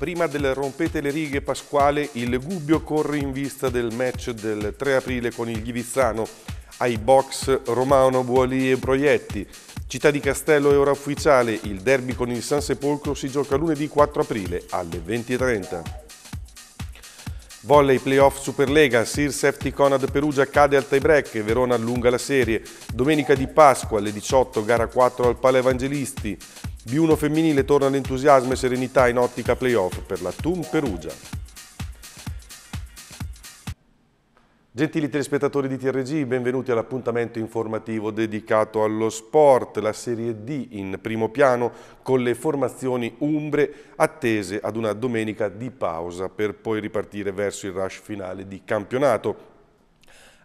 Prima del rompete le righe pasquale, il Gubbio corre in vista del match del 3 aprile con il Ghivizzano. Ai box Romano, Buoli e Proietti. Città di Castello è ora ufficiale, il derby con il San Sepolcro si gioca lunedì 4 aprile alle 20.30. Volley playoff Superlega, Sir Safety Conad Perugia cade al tie-break, Verona allunga la serie. Domenica di Pasqua alle 18, gara 4 al Pala Evangelisti. B1 femminile torna l'entusiasmo e serenità in ottica playoff per la TUM Perugia. Gentili telespettatori di TRG, benvenuti all'appuntamento informativo dedicato allo sport, la Serie D in primo piano con le formazioni umbre attese ad una domenica di pausa per poi ripartire verso il rush finale di campionato.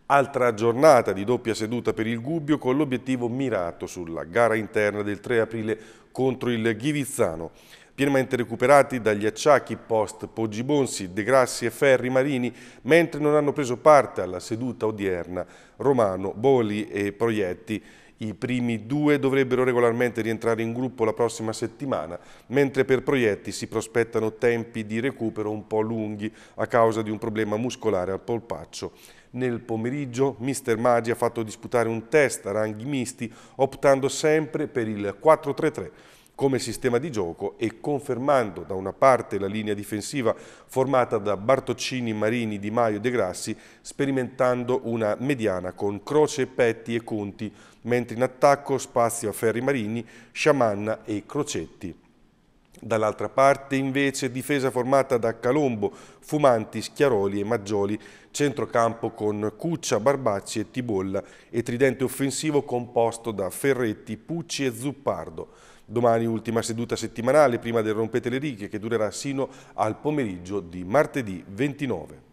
Altra giornata di doppia seduta per il Gubbio con l'obiettivo mirato sulla gara interna del 3 aprile contro il Ghivizzano. Pienamente recuperati dagli acciacchi post Poggibonsi, De Grassi e Ferri Marini, mentre non hanno preso parte alla seduta odierna Romano, Boli e Proietti. I primi due dovrebbero regolarmente rientrare in gruppo la prossima settimana, mentre per proietti si prospettano tempi di recupero un po' lunghi a causa di un problema muscolare al polpaccio. Nel pomeriggio Mister Maggi ha fatto disputare un test a ranghi misti optando sempre per il 4-3-3 come sistema di gioco e confermando da una parte la linea difensiva formata da Bartoccini, Marini, Di Maio e De Grassi, sperimentando una mediana con Croce, Petti e Conti, mentre in attacco spazio a Ferri Marini, Sciamanna e Crocetti. Dall'altra parte invece difesa formata da Calombo, Fumanti, Schiaroli e Maggioli, centrocampo con Cuccia, Barbacci e Tibolla e tridente offensivo composto da Ferretti, Pucci e Zuppardo. Domani ultima seduta settimanale prima del Rompete le Righe che durerà sino al pomeriggio di martedì 29.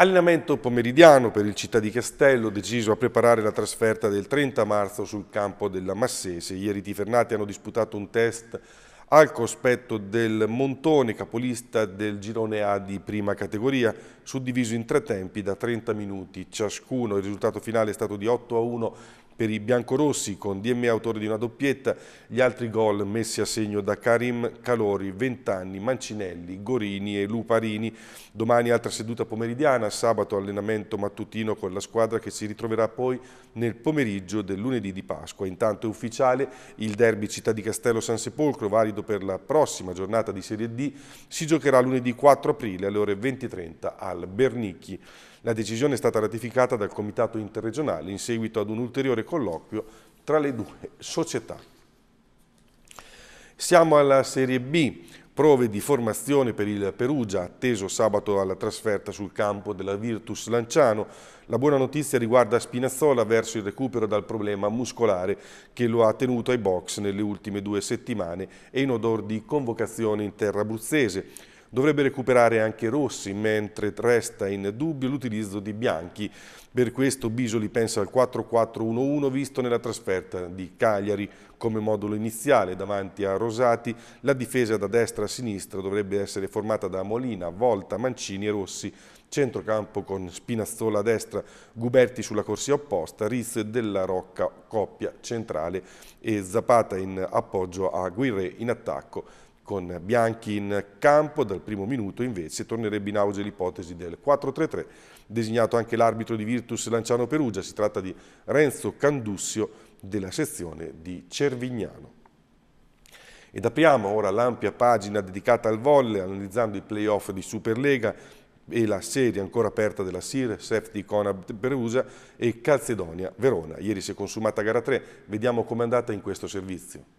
Allenamento pomeridiano per il città di Castello, deciso a preparare la trasferta del 30 marzo sul campo della Massese. Ieri i Tifernati hanno disputato un test al cospetto del Montone, capolista del girone A di prima categoria, suddiviso in tre tempi da 30 minuti ciascuno. Il risultato finale è stato di 8 a 1 per i biancorossi con DM autore di una doppietta, gli altri gol messi a segno da Karim Calori, Ventani, Mancinelli, Gorini e Luparini. Domani altra seduta pomeridiana, sabato allenamento mattutino con la squadra che si ritroverà poi nel pomeriggio del lunedì di Pasqua. Intanto è ufficiale il derby Città di Castello San Sepolcro, valido per la prossima giornata di Serie D, si giocherà lunedì 4 aprile alle ore 20.30 al Bernicchi. La decisione è stata ratificata dal Comitato interregionale in seguito ad un ulteriore colloquio tra le due società. Siamo alla Serie B, prove di formazione per il Perugia, atteso sabato alla trasferta sul campo della Virtus Lanciano. La buona notizia riguarda Spinazzola verso il recupero dal problema muscolare che lo ha tenuto ai box nelle ultime due settimane e in odor di convocazione in terra abruzzese. Dovrebbe recuperare anche Rossi, mentre resta in dubbio l'utilizzo di Bianchi. Per questo Bisoli pensa al 4-4-1-1 visto nella trasferta di Cagliari come modulo iniziale davanti a Rosati. La difesa da destra a sinistra dovrebbe essere formata da Molina, Volta, Mancini e Rossi. Centrocampo con Spinazzola a destra, Guberti sulla corsia opposta, Riz della Rocca coppia centrale e Zapata in appoggio a Guirre in attacco con Bianchi in campo, dal primo minuto invece tornerebbe in auge l'ipotesi del 4-3-3, designato anche l'arbitro di Virtus Lanciano Perugia, si tratta di Renzo Candussio della sezione di Cervignano. Ed apriamo ora l'ampia pagina dedicata al volle, analizzando i playoff di Superlega e la serie ancora aperta della SIR, Safety Conab Perugia e Calcedonia Verona. Ieri si è consumata gara 3, vediamo com'è andata in questo servizio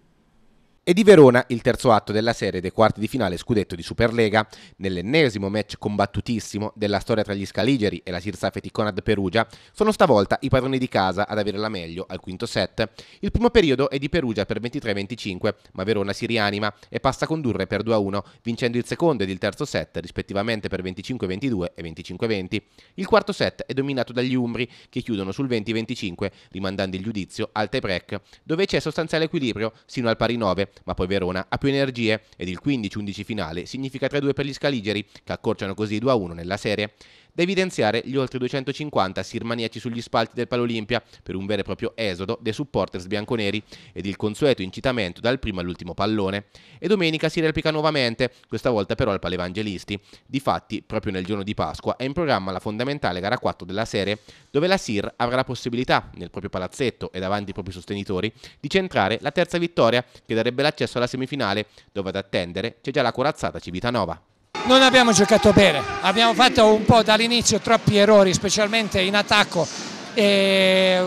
e di Verona il terzo atto della serie dei quarti di finale scudetto di Superlega, nell'ennesimo match combattutissimo della storia tra gli Scaligeri e la Sirsafeti Conad Perugia, sono stavolta i padroni di casa ad avere la meglio al quinto set. Il primo periodo è di Perugia per 23-25, ma Verona si rianima e passa a condurre per 2-1, vincendo il secondo ed il terzo set rispettivamente per 25-22 e 25-20. Il quarto set è dominato dagli Umbri che chiudono sul 20-25, rimandando il giudizio al tie break, dove c'è sostanziale equilibrio sino al pari 9 ma poi Verona ha più energie ed il 15-11 finale significa 3-2 per gli scaligeri, che accorciano così 2-1 nella serie da evidenziare gli oltre 250 sirmaniaci sugli spalti del Palolimpia per un vero e proprio esodo dei supporters bianconeri ed il consueto incitamento dal primo all'ultimo pallone. E domenica si replica nuovamente, questa volta però al Palevangelisti. Difatti, proprio nel giorno di Pasqua è in programma la fondamentale gara 4 della serie, dove la SIR avrà la possibilità, nel proprio palazzetto e davanti ai propri sostenitori, di centrare la terza vittoria che darebbe l'accesso alla semifinale, dove ad attendere c'è già la corazzata Civitanova. Non abbiamo giocato bene, abbiamo fatto un po' dall'inizio troppi errori, specialmente in attacco. E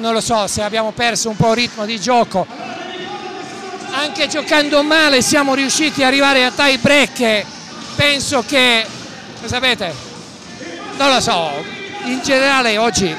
non lo so se abbiamo perso un po' il ritmo di gioco. Anche giocando male siamo riusciti ad arrivare a tie break. Penso che, sapete, non lo so, in generale oggi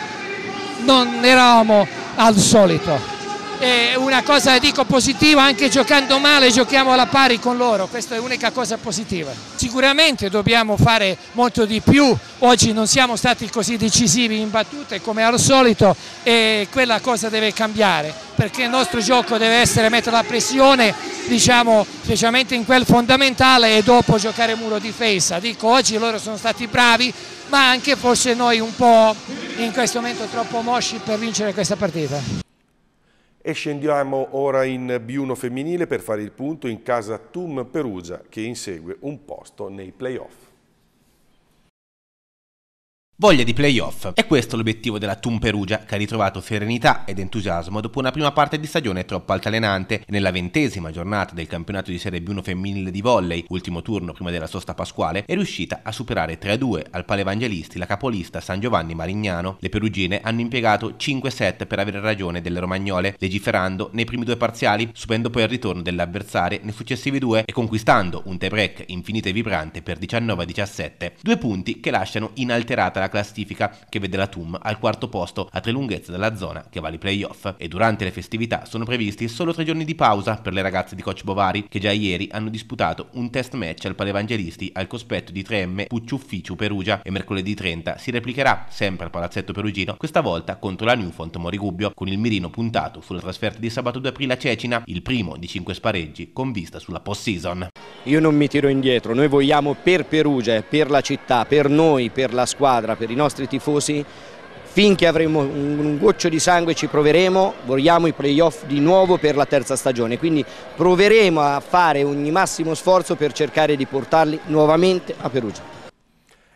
non eravamo al solito eh, una cosa dico positiva, anche giocando male giochiamo alla pari con loro, questa è l'unica cosa positiva. Sicuramente dobbiamo fare molto di più, oggi non siamo stati così decisivi in battute come al solito e quella cosa deve cambiare perché il nostro gioco deve essere mettere la pressione diciamo specialmente in quel fondamentale e dopo giocare muro difesa. Dico oggi loro sono stati bravi ma anche forse noi un po' in questo momento troppo mosci per vincere questa partita. E scendiamo ora in B1 femminile per fare il punto in casa Tum Perugia che insegue un posto nei playoff. Voglia di playoff. E questo l'obiettivo della Tum Perugia, che ha ritrovato serenità ed entusiasmo dopo una prima parte di stagione troppo altalenante. Nella ventesima giornata del campionato di Serie B1 femminile di volley, ultimo turno prima della sosta pasquale, è riuscita a superare 3-2 al Evangelisti la capolista San Giovanni Marignano. Le perugine hanno impiegato 5 set per avere ragione delle romagnole, legiferando nei primi due parziali, subendo poi il ritorno dell'avversario nei successivi due e conquistando un tie-break infinito e vibrante per 19-17. Due punti che lasciano inalterata la la classifica che vede la TUM al quarto posto a tre lunghezze dalla zona che va ai playoff e durante le festività sono previsti solo tre giorni di pausa per le ragazze di Coach Bovari che già ieri hanno disputato un test match al Palevangelisti al cospetto di 3M Pucci Ufficio Perugia e mercoledì 30 si replicherà sempre al Palazzetto Perugino questa volta contro la Newfont Morigubbio con il mirino puntato sulla trasferta di sabato 2 aprile a Cecina il primo di 5 spareggi con vista sulla post-season io non mi tiro indietro, noi vogliamo per Perugia, per la città, per noi, per la squadra, per i nostri tifosi, finché avremo un, goccio di sangue ci proveremo, vogliamo i playoff di nuovo per la terza stagione, quindi proveremo a fare ogni massimo sforzo per cercare di portarli nuovamente a Perugia.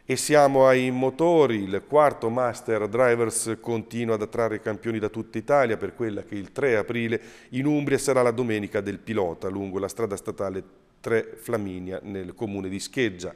E siamo ai motori, il quarto Master Drivers continua ad attrarre i campioni da tutta Italia per quella che il 3 aprile in Umbria sarà la domenica del pilota lungo la strada statale 3 Flaminia nel comune di Scheggia.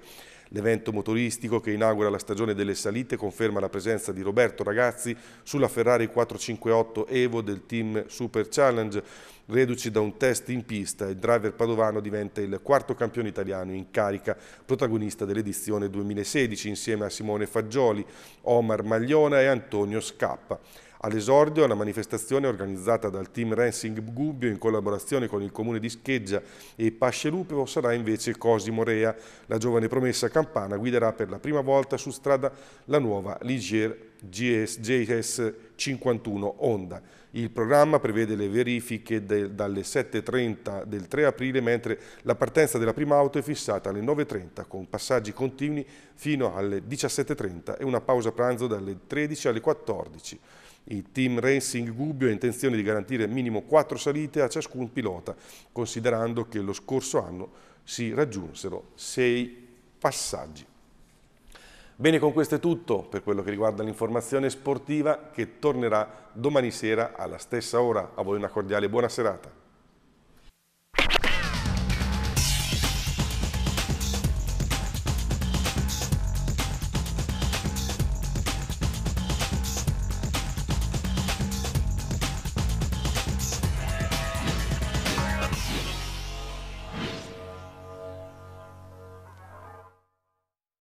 L'evento motoristico che inaugura la stagione delle salite conferma la presenza di Roberto Ragazzi sulla Ferrari 458 Evo del team Super Challenge. Reduci da un test in pista, il driver padovano diventa il quarto campione italiano in carica, protagonista dell'edizione 2016 insieme a Simone Fagioli, Omar Magliona e Antonio Scappa. All'esordio la manifestazione organizzata dal team Racing Gubbio in collaborazione con il comune di Scheggia e Pascelupo sarà invece Cosimo Rea. La giovane promessa campana guiderà per la prima volta su strada la nuova Ligier GS, GS 51 Honda. Il programma prevede le verifiche del, dalle 7.30 del 3 aprile, mentre la partenza della prima auto è fissata alle 9.30 con passaggi continui fino alle 17.30 e una pausa pranzo dalle 13 alle 14. Il team Racing Gubbio ha intenzione di garantire minimo 4 salite a ciascun pilota, considerando che lo scorso anno si raggiunsero 6 passaggi. Bene, con questo è tutto per quello che riguarda l'informazione sportiva che tornerà domani sera alla stessa ora. A voi una cordiale buona serata.